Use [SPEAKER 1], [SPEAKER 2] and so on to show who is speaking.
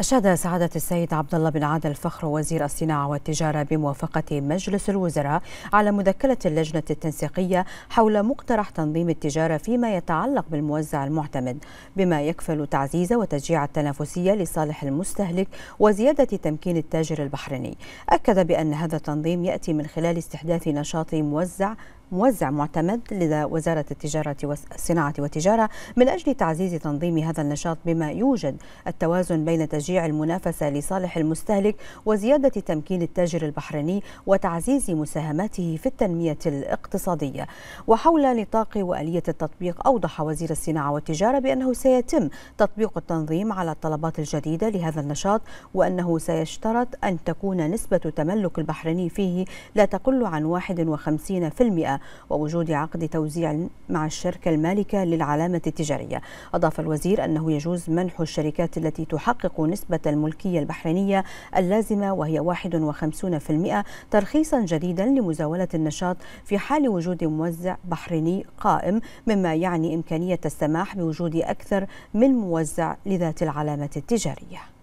[SPEAKER 1] أشاد سعادة السيد عبد الله بن عادل الفخر وزير الصناعة والتجارة بموافقة مجلس الوزراء على مذكرة اللجنة التنسيقية حول مقترح تنظيم التجارة فيما يتعلق بالموزع المعتمد بما يكفل تعزيز وتشجيع التنافسية لصالح المستهلك وزيادة تمكين التاجر البحريني أكد بأن هذا التنظيم يأتي من خلال استحداث نشاط موزع موزع معتمد لدى وزارة التجارة والصناعة والتجارة من أجل تعزيز تنظيم هذا النشاط بما يوجد التوازن بين تشجيع المنافسة لصالح المستهلك وزيادة تمكين التاجر البحريني وتعزيز مساهماته في التنمية الاقتصادية وحول نطاق وآلية التطبيق أوضح وزير الصناعة والتجارة بأنه سيتم تطبيق التنظيم على الطلبات الجديدة لهذا النشاط وأنه سيشترط أن تكون نسبة تملك البحريني فيه لا تقل عن 51% ووجود عقد توزيع مع الشركة المالكة للعلامة التجارية أضاف الوزير أنه يجوز منح الشركات التي تحقق نسبة الملكية البحرينية اللازمة وهي 51% ترخيصا جديدا لمزاولة النشاط في حال وجود موزع بحريني قائم مما يعني إمكانية السماح بوجود أكثر من موزع لذات العلامة التجارية